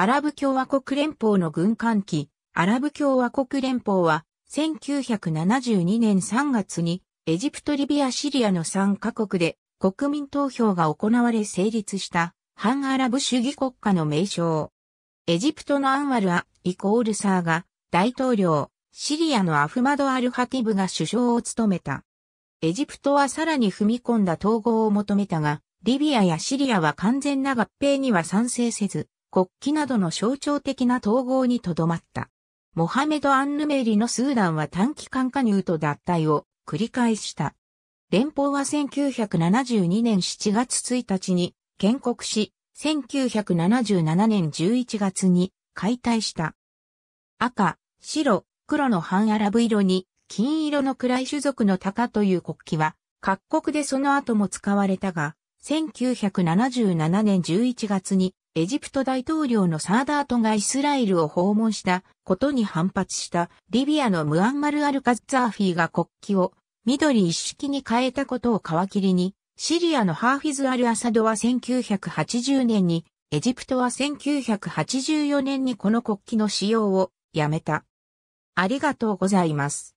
アラブ共和国連邦の軍艦機、アラブ共和国連邦は、1972年3月に、エジプト、リビア、シリアの3カ国で、国民投票が行われ成立した、反アラブ主義国家の名称。エジプトのアンワルア、イコールサーが、大統領、シリアのアフマド・アルハティブが首相を務めた。エジプトはさらに踏み込んだ統合を求めたが、リビアやシリアは完全な合併には賛成せず、国旗などの象徴的な統合にとどまった。モハメド・アンヌメイリのスーダンは短期間加入と脱退を繰り返した。連邦は1972年7月1日に建国し、1977年11月に解体した。赤、白、黒の半アラブ色に金色の暗い種族の鷹という国旗は各国でその後も使われたが、1977年11月にエジプト大統領のサーダートがイスラエルを訪問したことに反発したリビアのムアンマル・アルカッーフィーが国旗を緑一式に変えたことを皮切りに、シリアのハーフィズ・アル・アサドは1980年に、エジプトは1984年にこの国旗の使用をやめた。ありがとうございます。